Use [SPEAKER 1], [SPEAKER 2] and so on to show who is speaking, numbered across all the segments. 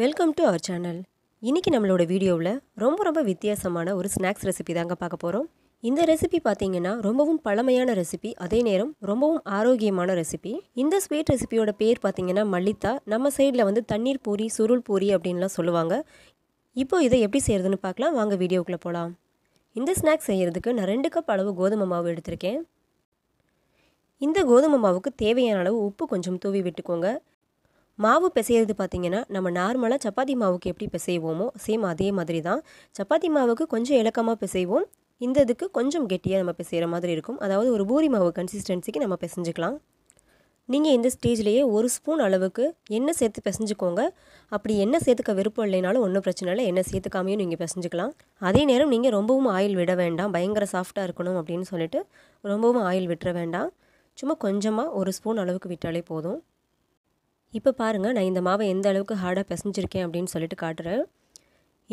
[SPEAKER 1] welcome to our channel இன்றைக்கி நம்மளோட வீடியோவில் ரொம்ப ரொம்ப வித்தியாசமான ஒரு ஸ்நாக்ஸ் ரெசிபி தாங்க பார்க்க போகிறோம் இந்த ரெசிபி பார்த்தீங்கன்னா ரொம்பவும் பழமையான ரெசிபி அதே நேரம் ரொம்பவும் ஆரோக்கியமான ரெசிபி இந்த ஸ்வீட் ரெசிபியோட பேர் பார்த்தீங்கன்னா மல்லித்தா நம்ம சைடில் வந்து தண்ணீர் பூரி சுருள் பூரி அப்படின்லாம் சொல்லுவாங்க இப்போ இதை எப்படி செய்கிறதுன்னு பார்க்கலாம் வாங்க வீடியோக்குள்ளே போகலாம் இந்த ஸ்நாக்ஸ் செய்கிறதுக்கு நான் ரெண்டு கப் அளவு கோதுமை மாவு எடுத்திருக்கேன் இந்த கோதுமை மாவுக்கு தேவையான அளவு உப்பு கொஞ்சம் தூவி விட்டுக்கோங்க மாவு பிசையிறது பார்த்திங்கன்னா நம்ம நார்மலாக சப்பாத்தி மாவுக்கு எப்படி பிசைவோமோ சேம் அதே மாதிரி தான் சப்பாத்தி மாவுக்கு கொஞ்சம் இலக்கமாக பிசைவோம் இந்த இதுக்கு கொஞ்சம் கெட்டியாக நம்ம பிசைகிற மாதிரி இருக்கும் அதாவது ஒரு பூரி மாவு கன்சிஸ்டன்சிக்கு நம்ம பிசைஞ்சிக்கலாம் நீங்கள் இந்த ஸ்டேஜ்லேயே ஒரு ஸ்பூன் அளவுக்கு எண்ணெய் சேர்த்து பிசைஞ்சிக்கோங்க அப்படி எண்ணெய் சேர்த்துக்க விருப்பம் இல்லைனாலும் ஒன்றும் பிரச்சனை இல்லை எண்ணெய் சேர்த்துக்காமையும் நீங்கள் பிசைஞ்சிக்கலாம் அதே நேரம் நீங்கள் ரொம்பவும் ஆயில் விட வேண்டாம் பயங்கர சாஃப்டாக இருக்கணும் அப்படின்னு சொல்லிட்டு ரொம்பவும் ஆயில் விட்டுற வேண்டாம் சும்மா கொஞ்சமாக ஒரு ஸ்பூன் அளவுக்கு விட்டாலே போதும் இப்போ பாருங்கள் நான் இந்த மாவை எந்த அளவுக்கு ஹார்டாக பிசைஞ்சிருக்கேன் அப்படின்னு சொல்லிட்டு காட்டுறேன்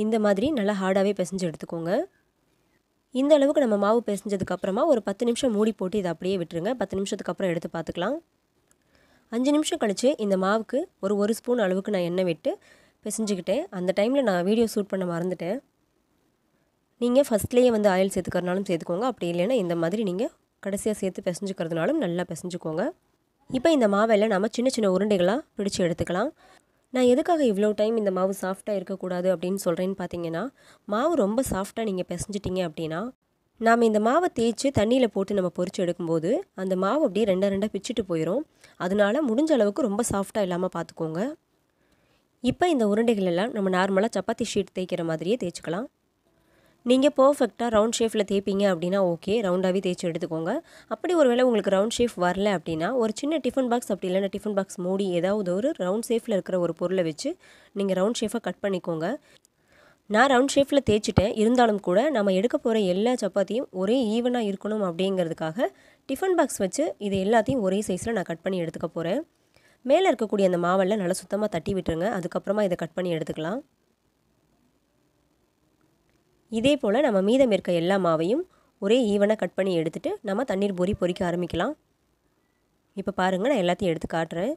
[SPEAKER 1] இந்த மாதிரி நல்லா ஹார்டாகவே பிசைஞ்சு எடுத்துக்கோங்க இந்த அளவுக்கு நம்ம மாவு பிசைஞ்சதுக்கப்புறமா ஒரு பத்து நிமிஷம் மூடி போட்டு இதை அப்படியே விட்டுருங்க பத்து நிமிஷத்துக்கு அப்புறம் எடுத்து பார்த்துக்கலாம் அஞ்சு நிமிஷம் கழித்து இந்த மாவுக்கு ஒரு ஒரு ஸ்பூன் அளவுக்கு நான் எண்ணெய் விட்டு பிசைஞ்சுக்கிட்டேன் அந்த டைமில் நான் வீடியோ ஷூட் பண்ண மறந்துட்டேன் நீங்கள் ஃபஸ்ட்லேயே வந்து ஆயில் சேர்த்துக்கிறனாலும் சேர்த்துக்கோங்க அப்படி இல்லைன்னா இந்த மாதிரி நீங்கள் கடைசியாக சேர்த்து பிசைஞ்சுக்கிறதுனாலும் நல்லா பிசைஞ்சுக்கோங்க இப்போ இந்த மாவெல்லாம் நம்ம சின்ன சின்ன உருண்டைகளாக பிடிச்சி எடுத்துக்கலாம் நான் எதுக்காக இவ்வளோ டைம் இந்த மாவு சாஃப்டாக இருக்கக்கூடாது அப்படின்னு சொல்கிறேன்னு பார்த்தீங்கன்னா மாவு ரொம்ப சாஃப்டாக நீங்கள் பிசைஞ்சிட்டிங்க அப்படின்னா நாம் இந்த மாவை தேய்ச்சி தண்ணியில் போட்டு நம்ம பொறிச்சு எடுக்கும்போது அந்த மாவு அப்படியே ரெண்டாக ரெண்டாக பிச்சுட்டு போயிடும் அதனால முடிஞ்ச அளவுக்கு ரொம்ப சாஃப்டாக இல்லாமல் பார்த்துக்கோங்க இப்போ இந்த உருண்டைகள் எல்லாம் நம்ம நார்மலாக சப்பாத்தி ஷீட் தேய்க்கிற மாதிரியே தேய்ச்சிக்கலாம் நீங்கள் பர்ஃபெக்டாக ரவுண்ட் ஷேஃபில் தேய்ப்பீங்க அப்படின்னா ஓகே ரவுண்டாகவே தேய்ச்சி எடுத்துக்கோங்க அப்படி ஒரு வேளை உங்களுக்கு ரவுண்ட் ஷேஃப் வரல அப்படின்னா ஒரு சின்ன டிஃபன் பாக்ஸ் அப்படி இல்லைன்னா டிஃபன் பாக்ஸ் மூடி ஏதாவது ஒரு ரவுண்ட் ஷேஃபில் இருக்கிற ஒரு பொருளை வச்சு நீங்கள் ரவுண்ட் ஷேஃபாக கட் பண்ணிக்கோங்க நான் ரவுண்ட் ஷேஃபில் தேய்ச்சிட்டேன் இருந்தாலும் கூட நம்ம எடுக்க போகிற எல்லா சப்பாத்தியும் ஒரே ஈவனாக இருக்கணும் அப்படிங்கிறதுக்காக டிஃபன் பாக்ஸ் வச்சு இது எல்லாத்தையும் ஒரே சைஸில் நான் கட் பண்ணி எடுத்துக்க போகிறேன் மேலே இருக்கக்கூடிய அந்த மாவெல்லாம் நல்லா சுத்தமாக தட்டி விட்டுருங்க அதுக்கப்புறமா இதை கட் பண்ணி எடுத்துக்கலாம் இதே போல் நம்ம மீதம் இருக்க எல்லா மாவையும் ஒரே ஈவனாக கட் பண்ணி எடுத்துகிட்டு நம்ம தண்ணீர் பொறி பொறிக்க ஆரம்பிக்கலாம் இப்போ பாருங்கள் நான் எல்லாத்தையும் எடுத்து காட்டுறேன்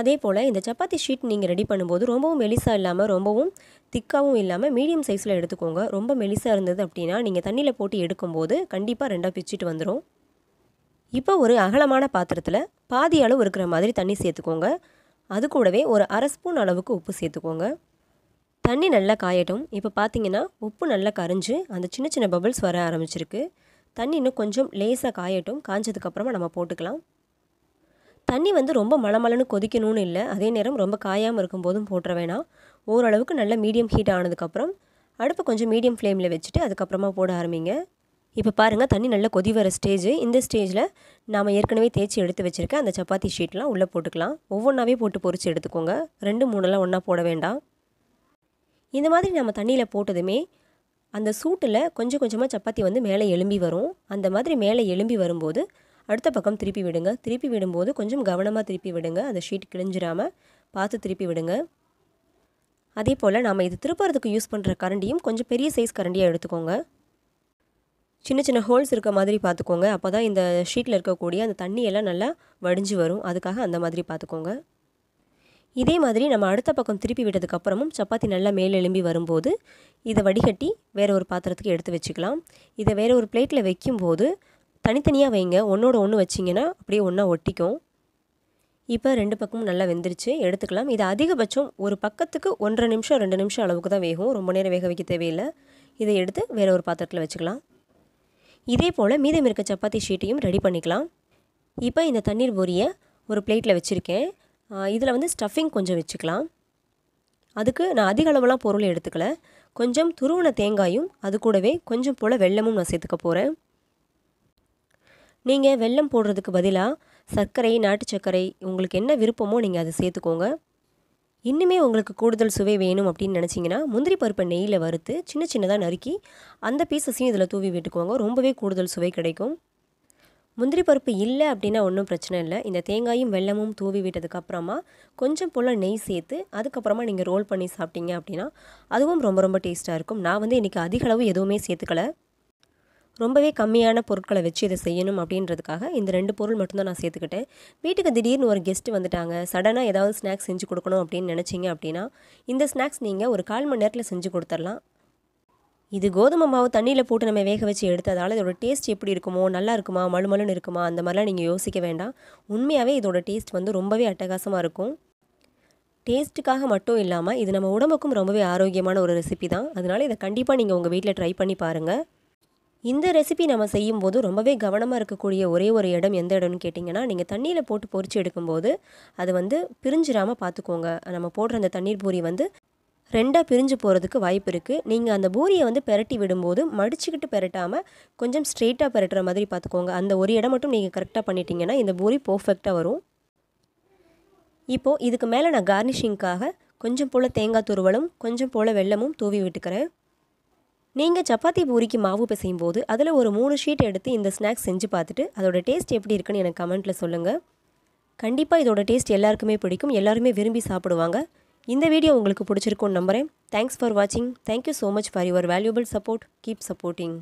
[SPEAKER 1] அதே போல் இந்த சப்பாத்தி ஷீட் நீங்கள் ரெடி பண்ணும்போது ரொம்பவும் மெலிசாக இல்லாமல் ரொம்பவும் திக்காகவும் இல்லாமல் மீடியம் சைஸில் எடுத்துக்கோங்க ரொம்ப மெலிசாக இருந்தது அப்படின்னா நீங்கள் தண்ணியில் போட்டு எடுக்கும்போது கண்டிப்பாக ரெண்டாக பிச்சுட்டு வந்துடும் இப்போ ஒரு அகலமான பாத்திரத்தில் பாதி அளவு இருக்கிற மாதிரி தண்ணி சேர்த்துக்கோங்க அது கூடவே ஒரு அரை ஸ்பூன் அளவுக்கு உப்பு சேர்த்துக்கோங்க தண்ணி நல்லா காயட்டும் இப்போ பார்த்தீங்கன்னா உப்பு நல்லா கரைஞ்சி அந்த சின்ன சின்ன பபிள்ஸ் வர ஆரம்பிச்சிருக்கு தண்ணி இன்னும் கொஞ்சம் லேசாக காயட்டும் காஞ்சதுக்கப்புறமா நம்ம போட்டுக்கலாம் தண்ணி வந்து ரொம்ப மலமலன்னு கொதிக்கணும்னு இல்லை அதே நேரம் ரொம்ப காயாமல் இருக்கும்போதும் போட்டுற வேணாம் ஓரளவுக்கு நல்லா மீடியம் ஹீட் ஆனதுக்கப்புறம் அடுப்பு கொஞ்சம் மீடியம் ஃப்ளேமில் வச்சுட்டு அதுக்கப்புறமா போட ஆரம்பிங்க இப்போ பாருங்கள் தண்ணி நல்லா கொதி வர ஸ்டேஜ் இந்த ஸ்டேஜில் நாம் ஏற்கனவே தேய்ச்சி எடுத்து வச்சுருக்கேன் அந்த சப்பாத்தி ஷீட்லாம் உள்ளே போட்டுக்கலாம் ஒவ்வொன்றாவே போட்டு பொறிச்சு எடுத்துக்கோங்க ரெண்டு மூணுலாம் ஒன்றா போட வேண்டாம் இந்த மாதிரி நம்ம தண்ணியில் போட்டதுமே அந்த சூட்டில் கொஞ்சம் கொஞ்சமாக சப்பாத்தி வந்து மேலே எலும்பி வரும் அந்த மாதிரி மேலே எலும்பி வரும்போது அடுத்த பக்கம் திருப்பி விடுங்க திருப்பி விடும்போது கொஞ்சம் கவனமாக திருப்பி விடுங்க அந்த ஷீட் கிழிஞ்சிராமல் பார்த்து திருப்பி விடுங்க அதே போல் நாம் இது திருப்புறதுக்கு யூஸ் பண்ணுற கரண்டியும் கொஞ்சம் பெரிய சைஸ் கரண்டியாக எடுத்துக்கோங்க சின்ன சின்ன ஹோல்ஸ் இருக்க மாதிரி பார்த்துக்கோங்க அப்போ தான் இந்த ஷீட்டில் இருக்கக்கூடிய அந்த தண்ணியெல்லாம் நல்லா வடிஞ்சு வரும் அதுக்காக அந்த மாதிரி பார்த்துக்கோங்க இதே மாதிரி நம்ம அடுத்த பக்கம் திருப்பி விட்டதுக்கப்புறமும் சப்பாத்தி நல்லா எலும்பி வரும்போது இதை வடிகட்டி வேறு ஒரு பாத்திரத்துக்கு எடுத்து வச்சுக்கலாம் இதை வேறு ஒரு பிளேட்டில் வைக்கும்போது தனித்தனியாக வைங்க ஒன்றோட ஒன்று வச்சிங்கன்னா அப்படியே ஒன்றா ஒட்டிக்கும் இப்போ ரெண்டு பக்கமும் நல்லா வெந்துருச்சு எடுத்துக்கலாம் இது அதிகபட்சம் ஒரு பக்கத்துக்கு ஒன்றரை நிமிஷம் ரெண்டு நிமிஷம் அளவுக்கு தான் வேகும் ரொம்ப நேரம் வேக வைக்க தேவையில்லை இதை எடுத்து வேறு ஒரு பாத்திரத்தில் வச்சுக்கலாம் இதே போல் மீதம் இருக்க சப்பாத்தி ஷீட்டையும் ரெடி பண்ணிக்கலாம் இப்போ இந்த தண்ணீர் பொரியை ஒரு பிளேட்டில் வச்சுருக்கேன் இதில் வந்து ஸ்டஃபிங் கொஞ்சம் வச்சுக்கலாம் அதுக்கு நான் அதிக அளவெல்லாம் பொருள் எடுத்துக்கல கொஞ்சம் துருவன தேங்காயும் அது கூடவே கொஞ்சம் போல் வெள்ளமும் நான் சேர்த்துக்க போகிறேன் நீங்கள் வெள்ளம் போடுறதுக்கு பதிலாக சர்க்கரை நாட்டு சர்க்கரை உங்களுக்கு என்ன விருப்பமோ நீங்கள் அதை சேர்த்துக்கோங்க இன்னுமே உங்களுக்கு கூடுதல் சுவை வேணும் அப்படின்னு நினச்சிங்கன்னா முந்திரி பருப்பை நெய்யில் வறுத்து சின்ன சின்னதாக நறுக்கி அந்த பீசஸையும் இதில் தூவி விட்டுக்குவாங்க ரொம்பவே கூடுதல் சுவை கிடைக்கும் முந்திரி பருப்பு இல்லை அப்படின்னா ஒன்றும் பிரச்சனை இல்லை இந்த தேங்காயும் வெள்ளமும் தூவி விட்டதுக்கப்புறமா கொஞ்சம் போல் நெய் சேர்த்து அதுக்கப்புறமா நீங்கள் ரோல் பண்ணி சாப்பிட்டீங்க அப்படின்னா அதுவும் ரொம்ப ரொம்ப டேஸ்ட்டாக இருக்கும் நான் வந்து இன்றைக்கி அதிக அளவு எதுவுமே சேர்த்துக்கல ரொம்பவே கம்மியான பொருட்களை வச்சு இதை செய்யணும் அப்படின்றதுக்காக இந்த ரெண்டு பொருள் மட்டும்தான் நான் சேர்த்துக்கிட்டேன் வீட்டுக்கு திடீர்னு ஒரு கெஸ்ட் வந்துட்டாங்க சடனாக ஏதாவது ஸ்நாக்ஸ் செஞ்சு கொடுக்கணும் அப்படின்னு நினச்சிங்க அப்படின்னா இந்த ஸ்நாக்ஸ் நீங்கள் ஒரு கால் மணி நேரத்தில் செஞ்சு கொடுத்துடலாம் இது கோதுமை மாவு தண்ணியில் போட்டு நம்ம வேக வச்சு எடுத்ததால் இதோட டேஸ்ட் எப்படி இருக்குமோ நல்லா இருக்குமா மழுமலுன்னு இருக்குமா அந்த மாதிரிலாம் நீங்கள் யோசிக்க வேண்டாம் உண்மையாகவே இதோட டேஸ்ட் வந்து ரொம்பவே அட்டகாசமாக இருக்கும் டேஸ்ட்டுக்காக மட்டும் இல்லாமல் இது நம்ம உடம்புக்கும் ரொம்பவே ஆரோக்கியமான ஒரு ரெசிபி தான் அதனால் இதை கண்டிப்பாக நீங்கள் உங்கள் வீட்டில் ட்ரை பண்ணி பாருங்கள் இந்த ரெசிபி நம்ம செய்யும்போது ரொம்பவே கவனமாக இருக்கக்கூடிய ஒரே ஒரு இடம் எந்த இடம்னு கேட்டிங்கன்னா நீங்கள் தண்ணியில் போட்டு பொறிச்சு எடுக்கும்போது அது வந்து பிரிஞ்சிடாமல் பார்த்துக்கோங்க நம்ம போடுற அந்த தண்ணீர் பூரி வந்து ரெண்டாக பிரிஞ்சு போகிறதுக்கு வாய்ப்பு இருக்குது நீங்கள் அந்த பூரியை வந்து பெரட்டி விடும்போது மடிச்சுக்கிட்டு பெரட்டாமல் கொஞ்சம் ஸ்ட்ரெயிட்டாக பெரட்டுற மாதிரி பார்த்துக்கோங்க அந்த ஒரு இடம் மட்டும் நீங்கள் கரெக்டாக பண்ணிட்டீங்கன்னா இந்த பூரி பர்ஃபெக்டாக வரும் இப்போது இதுக்கு மேலே நான் கார்னிஷிங்க்காக கொஞ்சம் போல் தேங்காய் துருவலும் கொஞ்சம் போல் வெள்ளமும் தூவி விட்டுக்கிறேன் நீங்கள் சப்பாத்தி பூரிக்கு மாவு பிசையும் போது அதில் ஒரு மூணு ஷீட் எடுத்து இந்த ஸ்நாக்ஸ் செஞ்சு பார்த்துட்டு அதோட டேஸ்ட் எப்படி இருக்குன்னு எனக்கு கமெண்ட்டில் சொல்லுங்கள் கண்டிப்பாக இதோட டேஸ்ட் எல்லாருக்குமே பிடிக்கும் எல்லாருமே விரும்பி சாப்பிடுவாங்க இந்த வீடியோ உங்களுக்கு பிடிச்சிருக்கும்னு நம்புகிறேன் தேங்க்ஸ் ஃபார் வாட்சிங் thank you so much for your valuable support keep supporting